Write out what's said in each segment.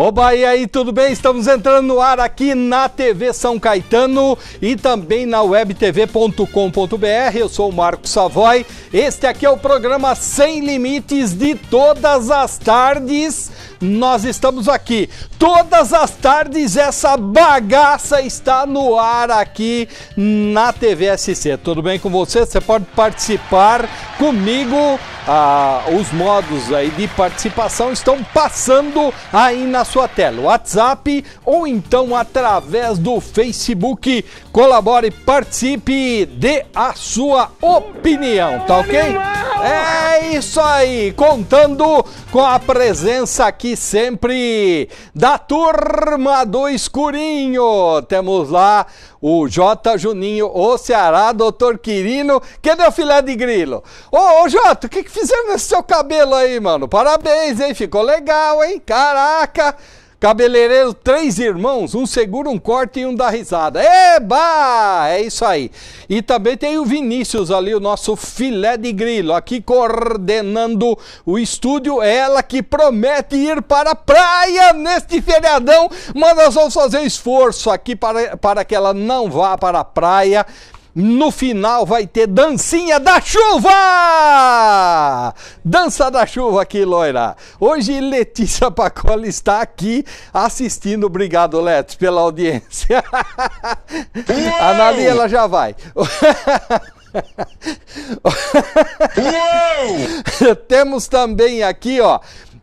Oba, e aí, tudo bem? Estamos entrando no ar aqui na TV São Caetano e também na webtv.com.br. Eu sou o Marco Savoy. Este aqui é o programa Sem Limites de todas as tardes nós estamos aqui. Todas as tardes essa bagaça está no ar aqui na TVSC. Tudo bem com você? Você pode participar comigo. Ah, os modos aí de participação estão passando aí na sua tela. WhatsApp ou então através do Facebook. Colabore, participe, dê a sua opinião, tá ok? É isso aí, contando com a presença aqui sempre da turma do Escurinho. Temos lá o J Juninho, o Ceará, doutor Quirino. Cadê o filé de grilo? Ô, ô Jota, o que, que fizeram nesse seu cabelo aí, mano? Parabéns, hein? Ficou legal, hein? Caraca! Cabeleireiro, três irmãos, um segura um corte e um dá risada. Eba! É isso aí. E também tem o Vinícius ali, o nosso filé de grilo, aqui coordenando o estúdio. É ela que promete ir para a praia neste feriadão, mas nós vamos fazer esforço aqui para, para que ela não vá para a praia no final vai ter dancinha da chuva! Dança da chuva aqui, loira. Hoje Letícia Pacola está aqui assistindo. Obrigado, Letícia, pela audiência. Ei! A Nali, ela já vai. Temos também aqui, ó,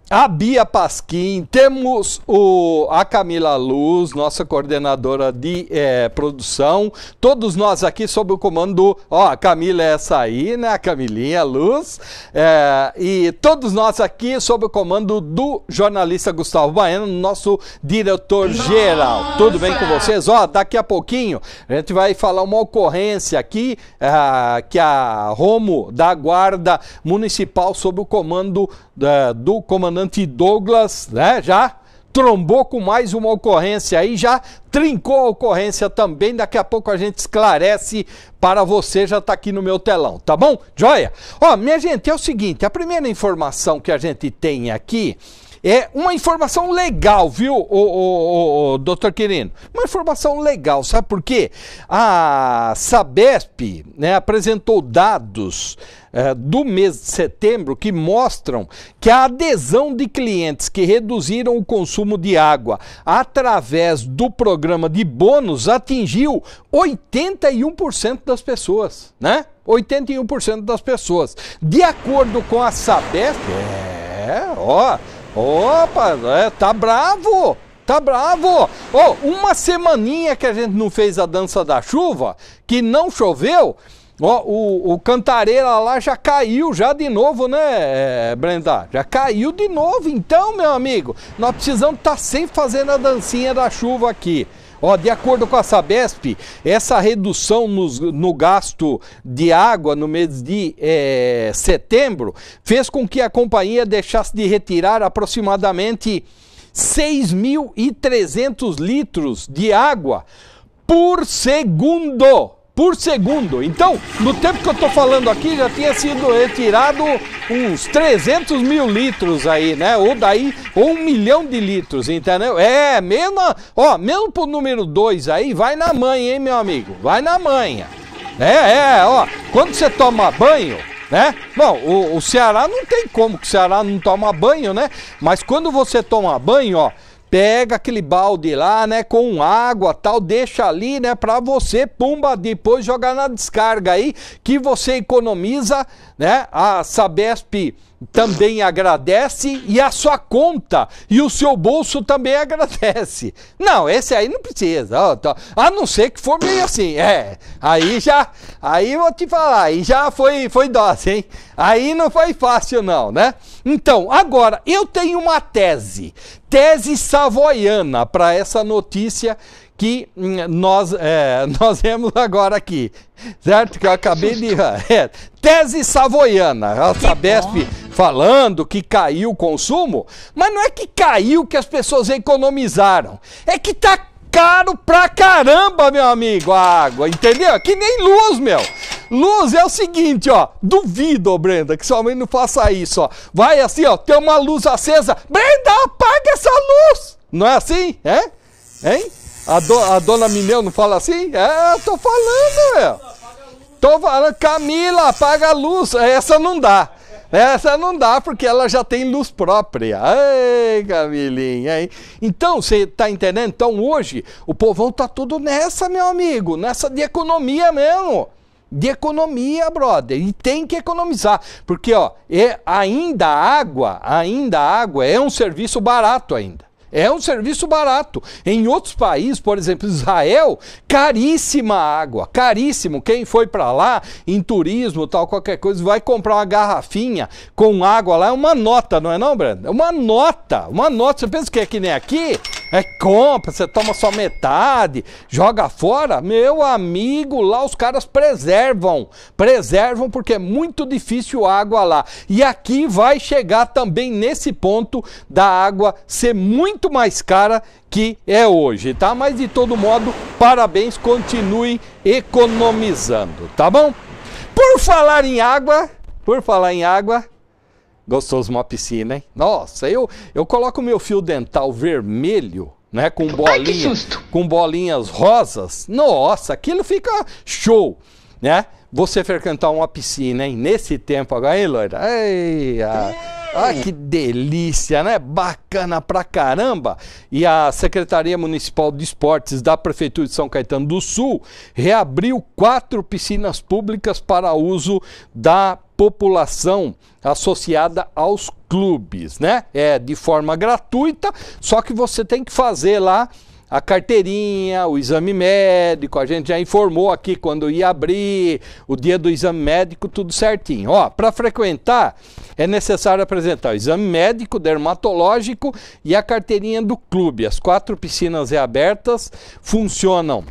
a Bia Pasquim, temos o, a Camila Luz, nossa coordenadora de é, produção, todos nós aqui sob o comando, ó, a Camila é essa aí, né, a Camilinha Luz, é, e todos nós aqui sob o comando do jornalista Gustavo Baiano, nosso diretor-geral. Tudo bem com vocês? Ó, daqui a pouquinho a gente vai falar uma ocorrência aqui, é, que a Romo da Guarda Municipal sob o comando da, do comandante Douglas, né? Já trombou com mais uma ocorrência aí, já trincou a ocorrência também. Daqui a pouco a gente esclarece para você, já está aqui no meu telão, tá bom? Joia? Ó, minha gente, é o seguinte: a primeira informação que a gente tem aqui é uma informação legal, viu, o, o, o, o doutor Quirino? Uma informação legal, sabe por quê? A Sabesp né, apresentou dados é, do mês de setembro que mostram que a adesão de clientes que reduziram o consumo de água através do programa de bônus atingiu 81% das pessoas, né? 81% das pessoas. De acordo com a Sabesp, é, ó, Opa, é, tá bravo! Tá bravo! Oh, uma semaninha que a gente não fez a dança da chuva, que não choveu, ó, oh, o, o Cantareira lá já caiu já de novo, né, eh, Brenda? Já caiu de novo. Então, meu amigo, nós precisamos estar tá sempre fazendo a dancinha da chuva aqui. Ó, de acordo com a Sabesp, essa redução nos, no gasto de água no mês de é, setembro fez com que a companhia deixasse de retirar aproximadamente 6.300 litros de água por segundo por segundo. Então, no tempo que eu estou falando aqui, já tinha sido retirado uns 300 mil litros aí, né? Ou daí, ou um milhão de litros, entendeu? É, mesmo, ó, mesmo pro número 2 aí, vai na manha, hein, meu amigo? Vai na manha. É, é, ó, quando você toma banho, né? Bom, o, o Ceará não tem como, que o Ceará não toma banho, né? Mas quando você toma banho, ó, pega aquele balde lá, né, com água, tal, deixa ali, né, para você, pumba, depois jogar na descarga aí, que você economiza né? A Sabesp também agradece e a sua conta e o seu bolso também agradece. Não, esse aí não precisa. Tá. A não ser que for meio assim. É, aí já, aí vou te falar, aí já foi, foi dose, hein? Aí não foi fácil não, né? Então, agora, eu tenho uma tese, tese savoiana para essa notícia que hum, nós, é, nós vemos agora aqui, certo? Que eu acabei de. É, tese savoiana, a Sabesp falando que caiu o consumo, mas não é que caiu que as pessoas economizaram, é que tá caro pra caramba, meu amigo, a água, entendeu? Que nem luz, meu. Luz é o seguinte, ó. Duvido, Brenda, que sua mãe não faça isso, ó. Vai assim, ó, tem uma luz acesa. Brenda, apaga essa luz! Não é assim? É? Hein? A, do, a dona Mineu não fala assim? É, eu tô falando, é. Tô falando, Camila, apaga a luz. Essa não dá. Essa não dá porque ela já tem luz própria. Ei, Camilinha, hein? Então, você tá entendendo? Então, hoje, o povão tá tudo nessa, meu amigo, nessa de economia mesmo. De economia, brother. E tem que economizar. Porque, ó, é, ainda água, ainda água é um serviço barato ainda. É um serviço barato. Em outros países, por exemplo, Israel, caríssima água, caríssimo. Quem foi para lá em turismo, tal, qualquer coisa, vai comprar uma garrafinha com água lá, é uma nota, não é não, Brando? É uma nota, uma nota. Você pensa que é que nem aqui? É compra, você toma só metade, joga fora. Meu amigo, lá os caras preservam. Preservam porque é muito difícil a água lá. E aqui vai chegar também nesse ponto da água ser muito mais cara que é hoje, tá? Mas de todo modo, parabéns, continue economizando, tá bom? Por falar em água, por falar em água, Gostoso uma piscina, hein? Nossa, eu, eu coloco meu fio dental vermelho, né? Com bolinha, Ai, com bolinhas rosas. Nossa, aquilo fica show, né? Você frequentar uma piscina, hein? Nesse tempo agora, hein, Loira? Ai, a... Ah. É. Ah, que delícia, né? Bacana pra caramba! E a Secretaria Municipal de Esportes da Prefeitura de São Caetano do Sul reabriu quatro piscinas públicas para uso da população associada aos clubes, né? É de forma gratuita, só que você tem que fazer lá a carteirinha, o exame médico, a gente já informou aqui quando ia abrir, o dia do exame médico, tudo certinho. Ó, para frequentar é necessário apresentar o exame médico, dermatológico e a carteirinha do clube. As quatro piscinas reabertas é funcionam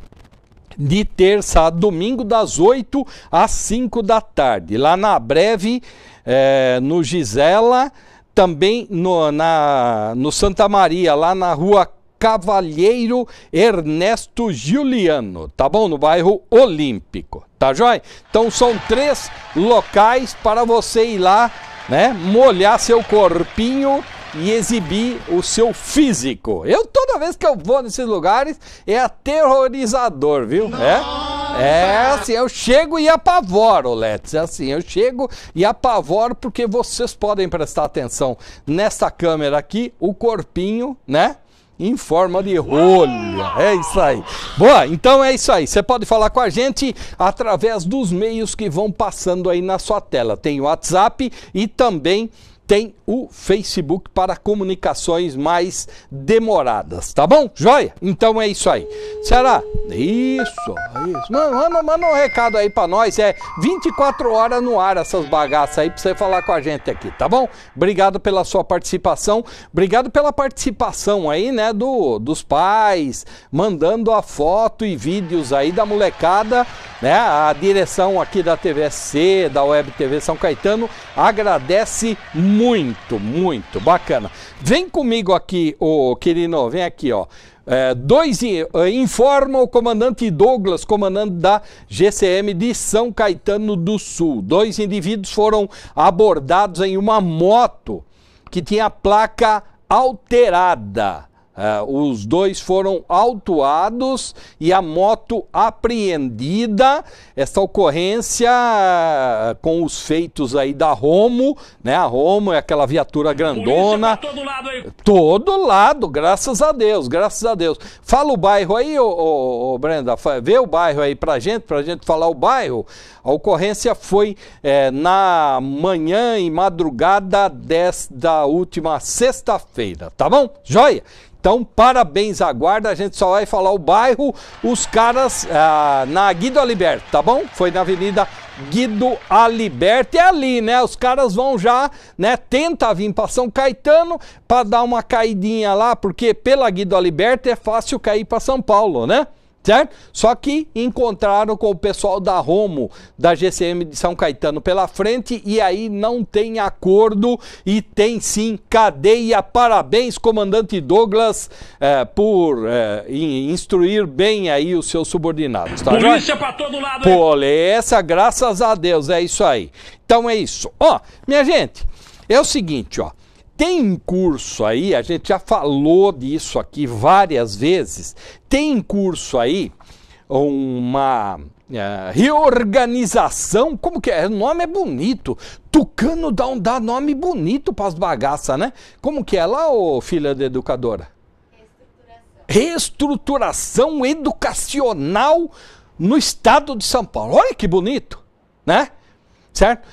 de terça a domingo, das 8 às 5 da tarde. Lá na Breve, é, no Gisela, também no, na, no Santa Maria, lá na rua Cavalheiro Ernesto Giuliano, tá bom? No bairro Olímpico, tá joia? Então são três locais para você ir lá, né? Molhar seu corpinho e exibir o seu físico. Eu toda vez que eu vou nesses lugares é aterrorizador, viu? É. É, assim, eu chego e apavoro, Let's. É assim, eu chego e apavoro porque vocês podem prestar atenção nessa câmera aqui, o corpinho, né? em forma de rolha. É isso aí. Boa, então é isso aí. Você pode falar com a gente através dos meios que vão passando aí na sua tela. Tem o WhatsApp e também tem o Facebook para comunicações mais demoradas, tá bom? Joia? Então é isso aí. Será? Isso, isso. Manda, manda um recado aí para nós. É 24 horas no ar essas bagaças aí para você falar com a gente aqui, tá bom? Obrigado pela sua participação. Obrigado pela participação aí, né, do, dos pais, mandando a foto e vídeos aí da molecada, né? A direção aqui da TVSC, da Web TV São Caetano, agradece muito muito, muito bacana. Vem comigo aqui, ô querido, vem aqui, ó. É, dois é, informa o comandante Douglas, comandante da GCM de São Caetano do Sul. Dois indivíduos foram abordados em uma moto que tinha a placa alterada. Uh, os dois foram autuados e a moto apreendida. Essa ocorrência uh, com os feitos aí da Romo, né? A Romo é aquela viatura grandona. Todo lado, todo lado, graças a Deus, graças a Deus. Fala o bairro aí, ô, ô, ô, Brenda, vê o bairro aí pra gente, pra gente falar o bairro. A ocorrência foi é, na manhã e madrugada desta última sexta-feira, tá bom? Joia! Então, parabéns à guarda. A gente só vai falar o bairro, os caras ah, na Guido Aliberto, tá bom? Foi na Avenida Guido Aliberto. É ali, né? Os caras vão já, né? Tenta vir para São Caetano para dar uma caidinha lá, porque pela Guido Aliberto é fácil cair para São Paulo, né? certo? Só que encontraram com o pessoal da Romo, da GCM de São Caetano pela frente, e aí não tem acordo e tem sim cadeia. Parabéns, comandante Douglas, eh, por eh, instruir bem aí os seus subordinados. Tá Polícia para todo lado. Polícia, graças a Deus, é isso aí. Então é isso. Ó, minha gente, é o seguinte, ó. Tem em curso aí, a gente já falou disso aqui várias vezes, tem em curso aí uma é, reorganização, como que é? O nome é bonito. Tucano dá, um, dá nome bonito para as bagaças, né? Como que é lá, ô filha da educadora? Reestruturação. Reestruturação educacional no estado de São Paulo. Olha que bonito, né? Certo?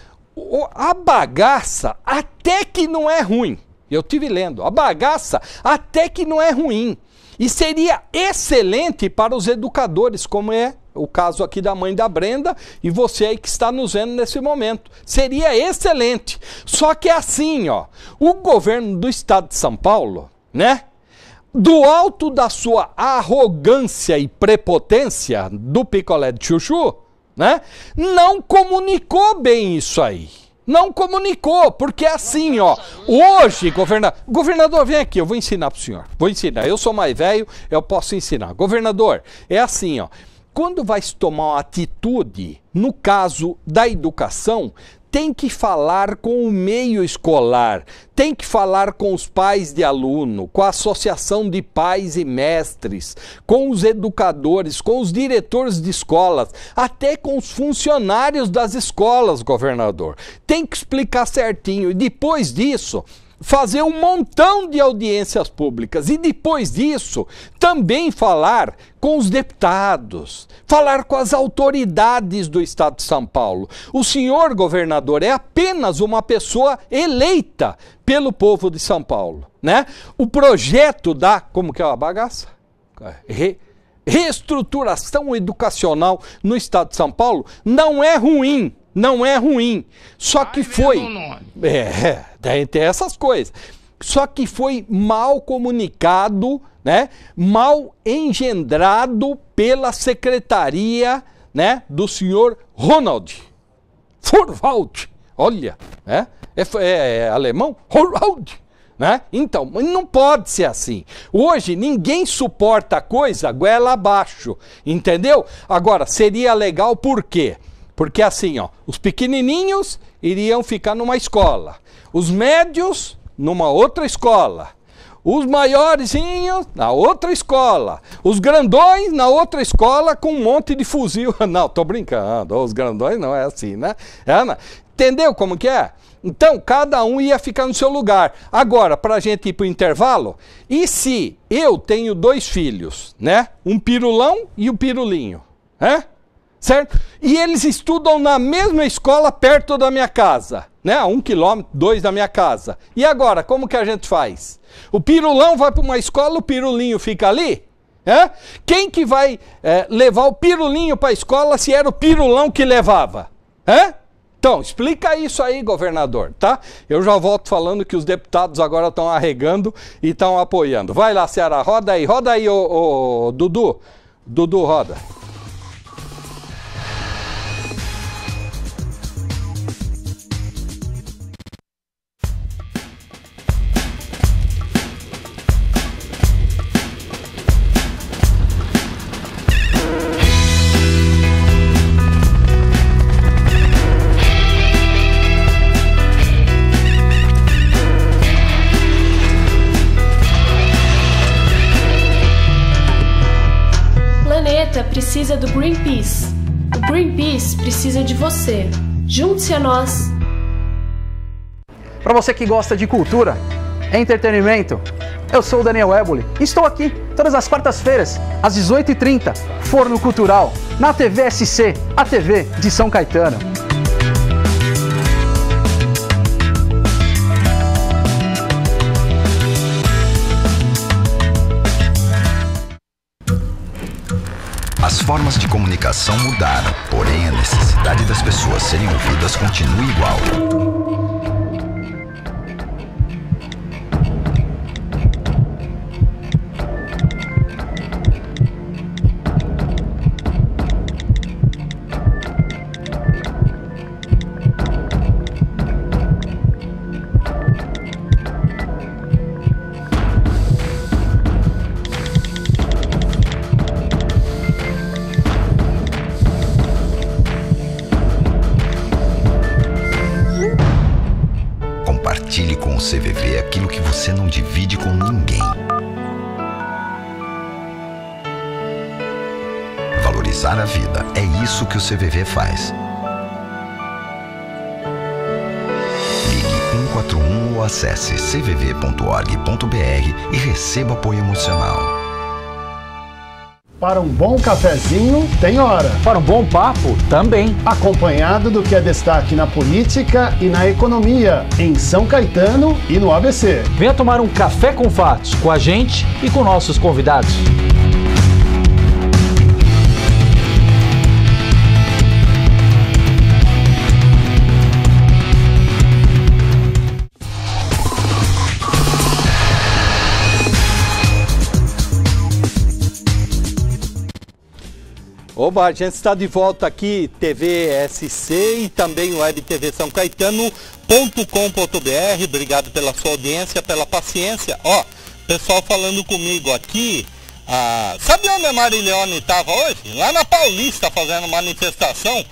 a bagaça até que não é ruim. Eu tive lendo. A bagaça até que não é ruim. E seria excelente para os educadores, como é o caso aqui da mãe da Brenda e você aí que está nos vendo nesse momento. Seria excelente. Só que é assim, ó, o governo do estado de São Paulo, né? Do alto da sua arrogância e prepotência do picolé de chuchu, né? Não comunicou bem isso aí. Não comunicou, porque é assim, ó. Hoje, governador, governador, vem aqui, eu vou ensinar para o senhor. Vou ensinar. Eu sou mais velho, eu posso ensinar. Governador, é assim, ó. Quando vai se tomar uma atitude, no caso da educação, tem que falar com o meio escolar, tem que falar com os pais de aluno, com a associação de pais e mestres, com os educadores, com os diretores de escolas, até com os funcionários das escolas, governador. Tem que explicar certinho. E depois disso, fazer um montão de audiências públicas e depois disso também falar com os deputados, falar com as autoridades do estado de São Paulo. O senhor governador é apenas uma pessoa eleita pelo povo de São Paulo, né? O projeto da, como que é a bagaça? Re, reestruturação educacional no estado de São Paulo não é ruim, não é ruim. Só que foi é, é. Tem, tem essas coisas. Só que foi mal comunicado, né? mal engendrado pela secretaria né? do senhor Ronald Forwald. Olha, né? é, é, é alemão? Forwald. Né? Então, não pode ser assim. Hoje ninguém suporta coisa goela abaixo, entendeu? Agora, seria legal por quê? Porque assim, ó, os pequenininhos iriam ficar numa escola, os médios numa outra escola, os maiorzinhos na outra escola, os grandões na outra escola com um monte de fuzil. Não, tô brincando, os grandões não é assim, né? Ana, é, né? entendeu como que é? Então, cada um ia ficar no seu lugar. Agora, para a gente ir para o intervalo, e se eu tenho dois filhos, né? Um pirulão e um pirulinho, né? certo? E eles estudam na mesma escola perto da minha casa, né? A um quilômetro, dois da minha casa. E agora, como que a gente faz? O pirulão vai para uma escola, o pirulinho fica ali? É? Quem que vai é, levar o pirulinho para a escola se era o pirulão que levava? É? Então, explica isso aí, governador, tá? Eu já volto falando que os deputados agora estão arregando e estão apoiando. Vai lá, Ceará, roda aí, roda aí, ô, ô, Dudu. Dudu, roda. precisa de você. Junte-se a nós! Para você que gosta de cultura, entretenimento, eu sou o Daniel Eboli. e estou aqui todas as quartas-feiras, às 18h30, Forno Cultural, na TV SC, a TV de São Caetano. formas de comunicação mudaram, porém a necessidade das pessoas serem ouvidas continua igual. você não divide com ninguém. Valorizar a vida é isso que o CVV faz. Ligue 141 ou acesse cvv.org.br e receba apoio emocional. Para um bom cafezinho, tem hora. Para um bom papo, também. Acompanhado do que é destaque na política e na economia, em São Caetano e no ABC. Venha tomar um café com fatos com a gente e com nossos convidados. Oba, a gente está de volta aqui, TV SC e também Web TV São Caetano.com.br. Obrigado pela sua audiência, pela paciência. Ó, pessoal falando comigo aqui. Ah, sabe onde a Marilione estava hoje? Lá na Paulista fazendo manifestação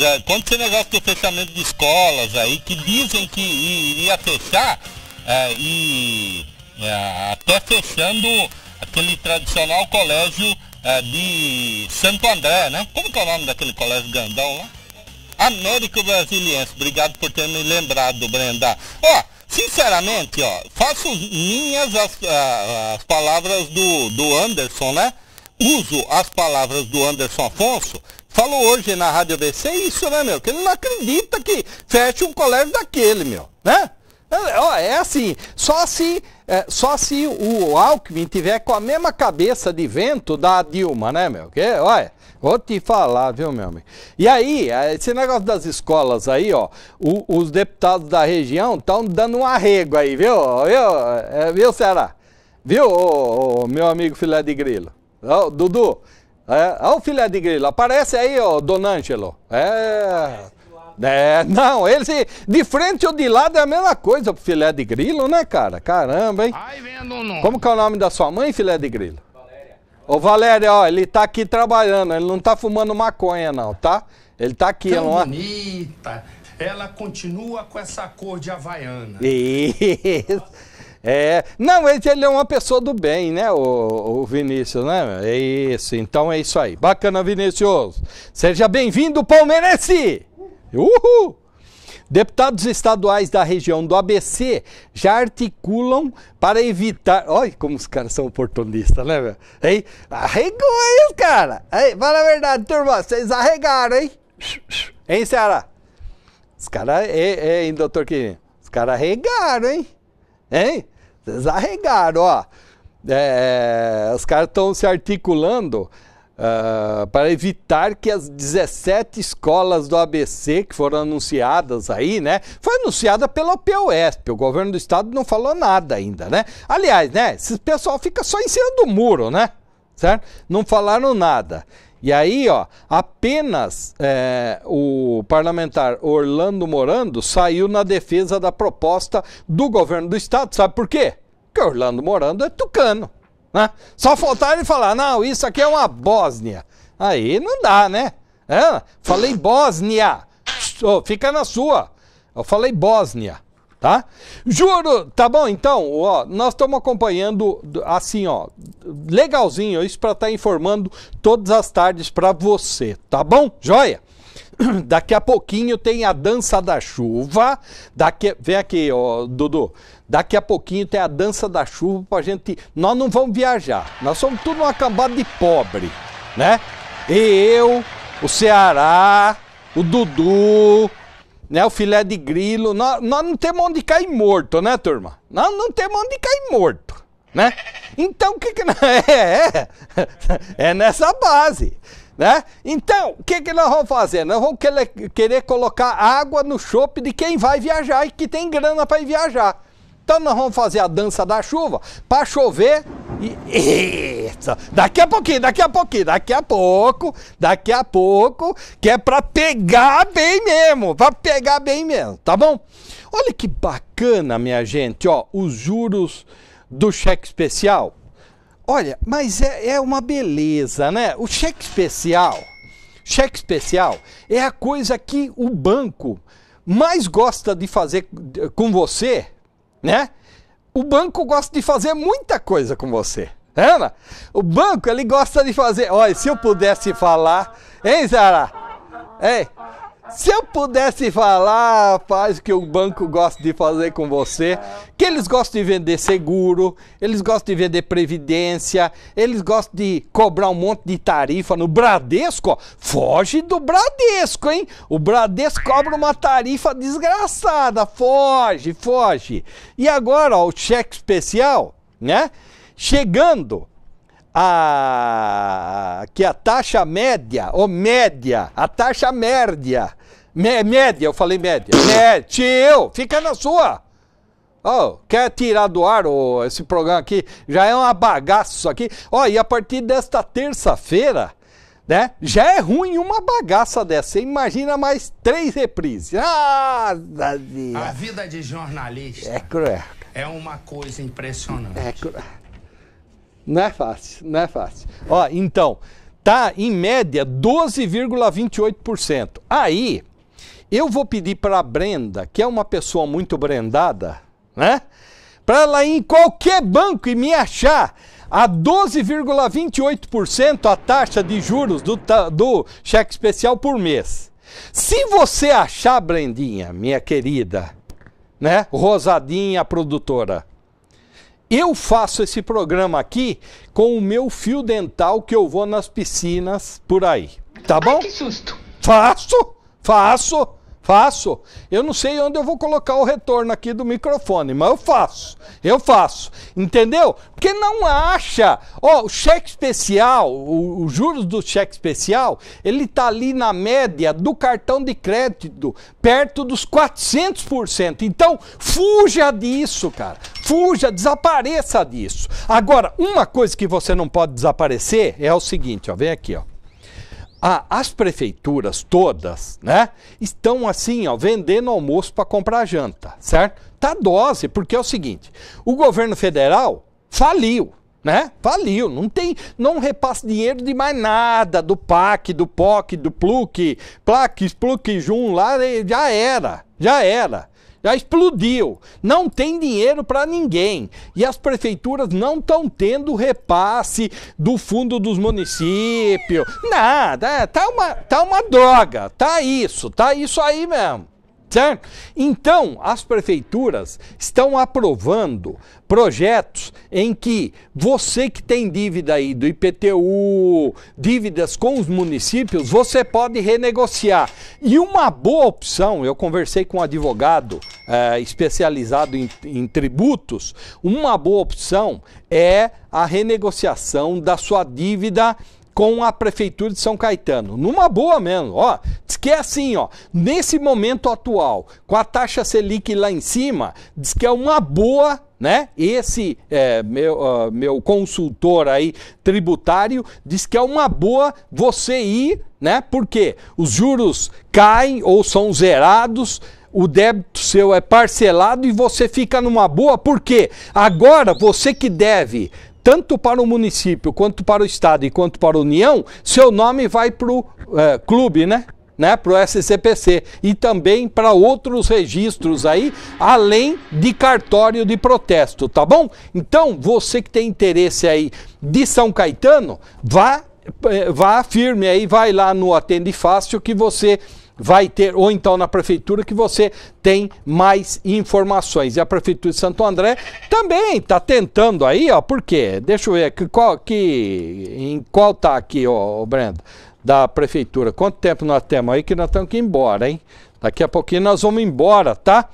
é, Quando esse negócio do fechamento de escolas aí, que dizem que iria fechar é, e é, até fechando aquele tradicional colégio é, de Santo André, né? Como que é o nome daquele colégio grandão lá? Américo Brasiliense, obrigado por ter me lembrado, Brenda. Ó, sinceramente, ó, faço minhas as, as palavras do, do Anderson, né? Uso as palavras do Anderson Afonso, falou hoje na Rádio BC é isso, né, meu? Que ele não acredita que feche um colégio daquele, meu, né? É, é assim, só se, é, só se o Alckmin tiver com a mesma cabeça de vento da Dilma, né, meu? Que, olha, vou te falar, viu, meu amigo? E aí, é, esse negócio das escolas aí, ó, o, os deputados da região estão dando um arrego aí, viu? Viu, é, viu Ceará? Viu, ô, ô, meu amigo filé de grilo? Ô, Dudu, é, ó o filé de grilo, aparece aí, ô, Don Ângelo. É... É, não, ele de frente ou de lado é a mesma coisa pro filé de grilo, né, cara? Caramba, hein? Ai, vendo não. Como que é o nome da sua mãe, filé de grilo? Valéria. Ô, Valéria, ó, ele tá aqui trabalhando, ele não tá fumando maconha, não, tá? Ele tá aqui, Tão ela... bonita. Ela continua com essa cor de havaiana. Isso. É, não, ele é uma pessoa do bem, né, o, o Vinícius, né? É isso, então é isso aí. Bacana, Vinícius. Seja bem-vindo, palmeirense! Uhul! Deputados estaduais da região do ABC já articulam para evitar. Olha como os caras são oportunistas, né, velho? Hein? Arregou aí, cara! Ei, fala a verdade, turma, vocês arregaram, hein? Hein, Ceará? Os caras. é, doutor Quirinho? Os caras arregaram, hein? Hein? Vocês arregaram, ó. É, é os caras estão se articulando uh, para evitar que as 17 escolas do ABC que foram anunciadas aí, né? Foi anunciada pela POSP, o governo do estado não falou nada ainda, né? Aliás, né? Esse pessoal fica só em cima do muro, né? Certo? Não falaram nada. E aí, ó, apenas é, o parlamentar Orlando Morando saiu na defesa da proposta do governo do estado. Sabe por quê? Porque Orlando Morando é tucano. Né? Só faltar ele falar, não, isso aqui é uma Bósnia. Aí não dá, né? É, falei Bósnia. Oh, fica na sua. Eu falei Bósnia, tá? Juro, tá bom? Então, ó, nós estamos acompanhando assim, ó, legalzinho isso para estar tá informando todas as tardes para você, tá bom? Joia. Daqui a pouquinho tem a dança da chuva. Daqui, vem aqui, ó, Dudu. Daqui a pouquinho tem a dança da chuva pra gente. Nós não vamos viajar. Nós somos tudo uma cambada de pobre, né? E eu, o Ceará, o Dudu, né? O filé de grilo. Nós, nós não temos onde cair morto, né, turma? Nós não temos onde cair morto, né? Então o que que. É, é, é nessa base. Né? Então, o que, que nós vamos fazer? Nós vamos querer colocar água no chope de quem vai viajar e que tem grana para ir viajar. Então nós vamos fazer a dança da chuva para chover e. Eita! Daqui a pouquinho, daqui a pouquinho, daqui a pouco, daqui a pouco, que é para pegar bem mesmo, para pegar bem mesmo, tá bom? Olha que bacana, minha gente, ó, os juros do cheque especial Olha, mas é, é uma beleza, né? O cheque especial, cheque especial é a coisa que o banco mais gosta de fazer com você, né? O banco gosta de fazer muita coisa com você. Ana, o banco ele gosta de fazer. Olha, se eu pudesse falar, hein, Zara? Ei, se eu pudesse falar, faz o que o banco gosta de fazer com você, que eles gostam de vender seguro, eles gostam de vender previdência, eles gostam de cobrar um monte de tarifa no Bradesco. Ó, foge do Bradesco, hein? O Bradesco cobra uma tarifa desgraçada. Foge, foge. E agora, ó, o cheque especial, né? Chegando a, que a taxa média, ou média, a taxa média, média, eu falei média, média, tio, fica na sua. Oh, quer tirar do ar oh, esse programa aqui? Já é uma bagaça isso aqui. Ó, oh, e a partir desta terça-feira, né? Já é ruim uma bagaça dessa. imagina mais três reprises. Ah, a vida de jornalista é cruel. É uma coisa impressionante. É cruel. Não é fácil, não é fácil. Ó, então, tá em média 12,28%. Aí, eu vou pedir para a Brenda, que é uma pessoa muito brendada, né? Para ela ir em qualquer banco e me achar a 12,28% a taxa de juros do, do cheque especial por mês. Se você achar, Brendinha, minha querida, né? Rosadinha, produtora, eu faço esse programa aqui com o meu fio dental que eu vou nas piscinas por aí. Tá bom? Ai, que susto! Faço! Faço! Faço. Eu não sei onde eu vou colocar o retorno aqui do microfone, mas eu faço. Eu faço. Entendeu? Porque não acha. Ó, oh, o cheque especial, o, o, juros do cheque especial, ele tá ali na média do cartão de crédito, perto dos 400%. Então, fuja disso, cara. Fuja, desapareça disso. Agora, uma coisa que você não pode desaparecer é o seguinte, ó, vem aqui, ó. Ah, as prefeituras todas, né, estão assim, ó, vendendo almoço para comprar janta, certo? Tá dose, porque é o seguinte, o governo federal faliu, né? Faliu, não tem, não repassa dinheiro de mais nada, do PAC, do POC, do PLUC, PLAC, PLUC, JUM, lá já era, já era. Já explodiu. Não tem dinheiro para ninguém. E as prefeituras não estão tendo repasse do fundo dos municípios. Nada. Tá uma, tá uma droga. Tá isso. Tá isso aí mesmo. Certo? Então, as prefeituras estão aprovando projetos em que você que tem dívida aí do IPTU, dívidas com os municípios, você pode renegociar. E uma boa opção, eu conversei com um advogado é, especializado em, em tributos, uma boa opção é a renegociação da sua dívida com a Prefeitura de São Caetano. Numa boa mesmo, ó. Diz que é assim, ó. Nesse momento atual, com a taxa Selic lá em cima, diz que é uma boa né? Esse é, meu, uh, meu consultor aí tributário diz que é uma boa você ir, né? Porque os juros caem ou são zerados, o débito seu é parcelado e você fica numa boa, porque agora você que deve tanto para o município, quanto para o Estado e quanto para a União, seu nome vai para o é, clube, né? Né, para o SCPC e também para outros registros aí, além de cartório de protesto, tá bom? Então, você que tem interesse aí de São Caetano, vá, é, vá firme aí, vai lá no Atende Fácil que você vai ter, ou então na prefeitura, que você tem mais informações. E a prefeitura de Santo André também está tentando aí, ó, por quê? Deixa eu ver, que, qual, que, em qual tá aqui, ó, Brenda, da prefeitura. Quanto tempo nós temos aí que nós temos que ir embora, hein? Daqui a pouquinho nós vamos embora, tá?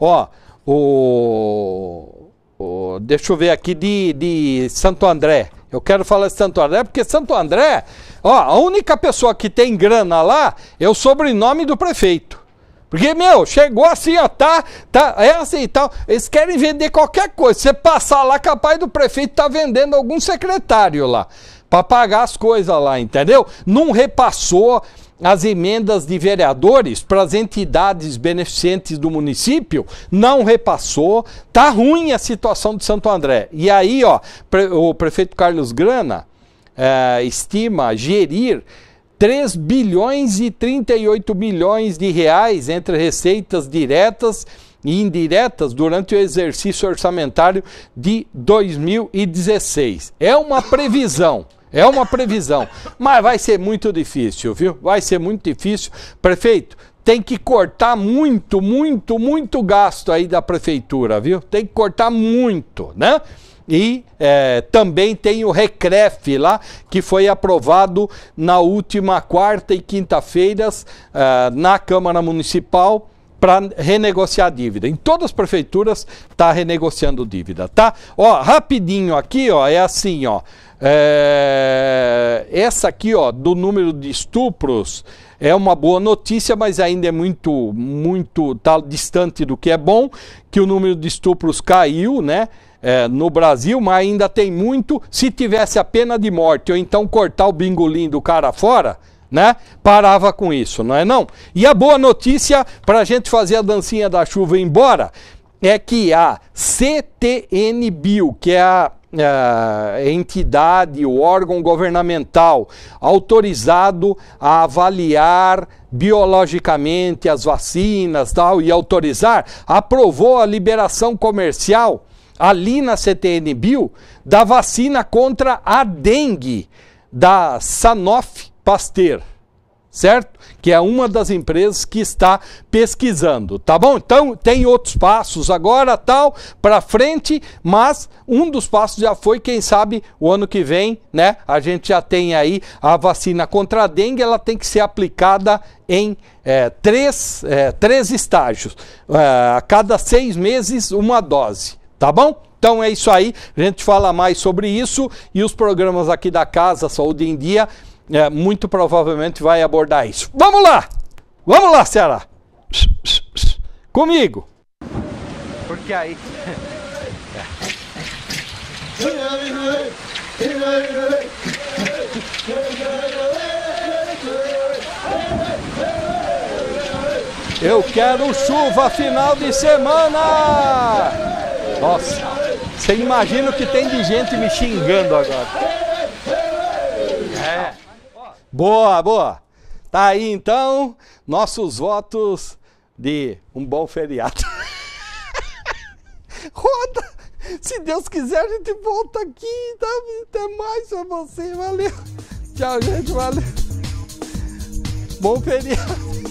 Ó, o... o deixa eu ver aqui de, de Santo André. Eu quero falar de Santo André, porque Santo André Ó, a única pessoa que tem grana lá é o sobrenome do prefeito. Porque, meu, chegou assim, ó, tá, tá, é assim e tal. Eles querem vender qualquer coisa. Você passar lá, capaz do prefeito tá vendendo algum secretário lá. Pra pagar as coisas lá, entendeu? Não repassou as emendas de vereadores para as entidades beneficentes do município, não repassou, tá ruim a situação de Santo André. E aí, ó, o prefeito Carlos Grana é, estima gerir 3 bilhões e 38 milhões de reais entre receitas diretas e indiretas durante o exercício orçamentário de 2016. É uma previsão. É uma previsão, mas vai ser muito difícil, viu? Vai ser muito difícil. Prefeito, tem que cortar muito, muito, muito gasto aí da prefeitura, viu? Tem que cortar muito, né? e é, também tem o Recref lá, que foi aprovado na última quarta e quinta-feiras é, na Câmara Municipal para renegociar dívida. Em todas as prefeituras está renegociando dívida, tá? Ó, rapidinho aqui, ó, é assim, ó. É... Essa aqui, ó, do número de estupros é uma boa notícia, mas ainda é muito, muito tá distante do que é bom, que o número de estupros caiu, né? é, no Brasil, mas ainda tem muito. Se tivesse a pena de morte ou então cortar o bingolim do cara fora, né? Parava com isso, não é não? E a boa notícia para a gente fazer a dancinha da chuva embora é que a CTN Bill, que é a, a é, entidade, o órgão governamental autorizado a avaliar biologicamente as vacinas tal e autorizar, aprovou a liberação comercial ali na CTN Bio da vacina contra a dengue da Sanofi Pasteur, certo? Que é uma das empresas que está pesquisando, tá bom? Então tem outros passos agora, tal, para frente, mas um dos passos já foi, quem sabe o ano que vem, né? A gente já tem aí a vacina contra a dengue, ela tem que ser aplicada em é, três, é, três estágios, é, a cada seis meses uma dose Tá bom? Então é isso aí. A gente fala mais sobre isso e os programas aqui da casa Saúde em Dia é, muito provavelmente vai abordar isso. Vamos lá! Vamos lá, Ceará! Comigo! Porque aí. Eu quero chuva final de semana! Nossa, você imagina o que tem de gente me xingando agora. É. Boa, boa. Tá aí então nossos votos de um bom feriado. Roda! Se Deus quiser, a gente volta aqui. Tá? Até mais pra você. Valeu. Tchau, gente. Valeu. Bom feriado.